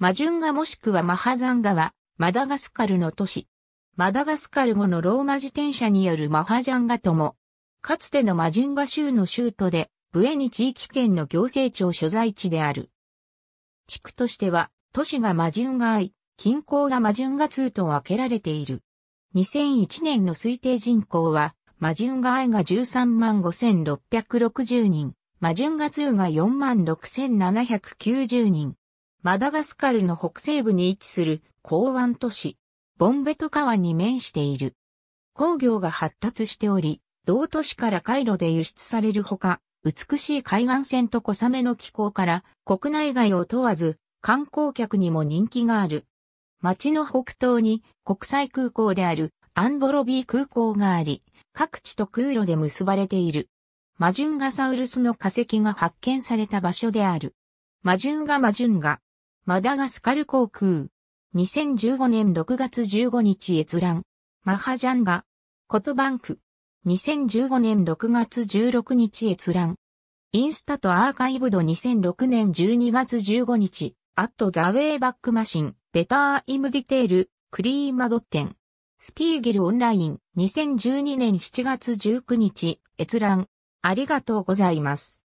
マジュンガもしくはマハザンガは、マダガスカルの都市。マダガスカル語のローマ自転車によるマハジャンガとも、かつてのマジュンガ州の州都で、ブエニ地域圏の行政庁所在地である。地区としては、都市がマジュンガ愛、近郊がマジュンガ2と分けられている。2001年の推定人口は、マジュンガ愛が13万5660人、マジュンガ2が4万6790人、マダガスカルの北西部に位置する港湾都市、ボンベト川に面している。工業が発達しており、同都市からイ路で輸出されるほか、美しい海岸線と小雨の気候から国内外を問わず観光客にも人気がある。町の北東に国際空港であるアンボロビー空港があり、各地と空路で結ばれている。マジュンガサウルスの化石が発見された場所である。マジュンガマジュンガ、マダガスカル航空。2015年6月15日閲覧。マハジャンガ。コトバンク。2015年6月16日閲覧。インスタとアーカイブド2006年12月15日。アットザウェイバックマシン。ベターイムディテール。クリーマドッテン。スピーゲルオンライン。2012年7月19日。閲覧。ありがとうございます。